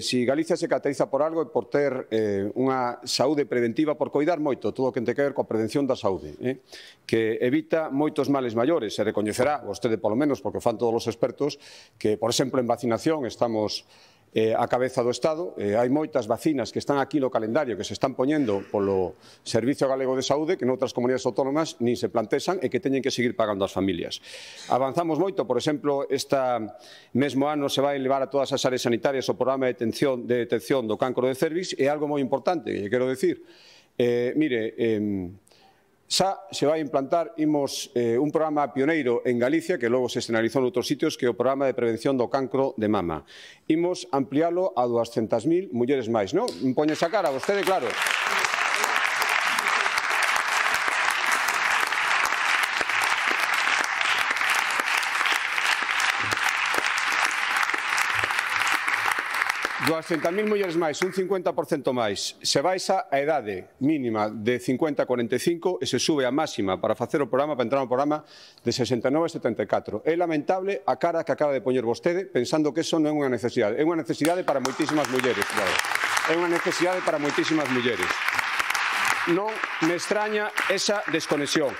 si Galicia se caracteriza por algo é por ter eh, unha saúde preventiva, por coidar moito todo o que ten que ver coa prevención da saúde, eh? que evita moitos males maiores. Se recoñecerá, vostede polo menos, porque fan todos os expertos, que, por exemplo, en vacinación estamos eh, a cabeza do Estado. Eh, hai moitas vacinas que están aquí no calendario que se están poñendo polo Servicio Galego de Saúde que noutras comunidades autónomas nin se plantesan e que teñen que seguir pagando as familias. Avanzamos moito, por exemplo, esta mesmo ano se vai elevar a todas as áreas sanitarias o programa de detención, de detención do cancro de cervix e algo moi importante, que quero decir, eh, mire, eh, Xa se vai implantar imos eh, un programa pioneiro en Galicia que logo se externalizou en outros sitios que é o programa de prevención do cancro de mama. Imos ampliálo a 200.000 mulleres máis, non? Poñes a cara, vostede, claro. Aplausos 200.000 mulleres máis, un 50% máis. Se baixa a edade mínima de 50 a 45 e se sube a máxima para facer o programa, para entrar no programa, de 69 a 74. É lamentable a cara que acaba de poñer vostede pensando que eso non é unha necesidade. É unha necesidade para moitísimas mulleres. Claro. É unha necesidade para moitísimas mulleres. Non me extraña esa desconexión.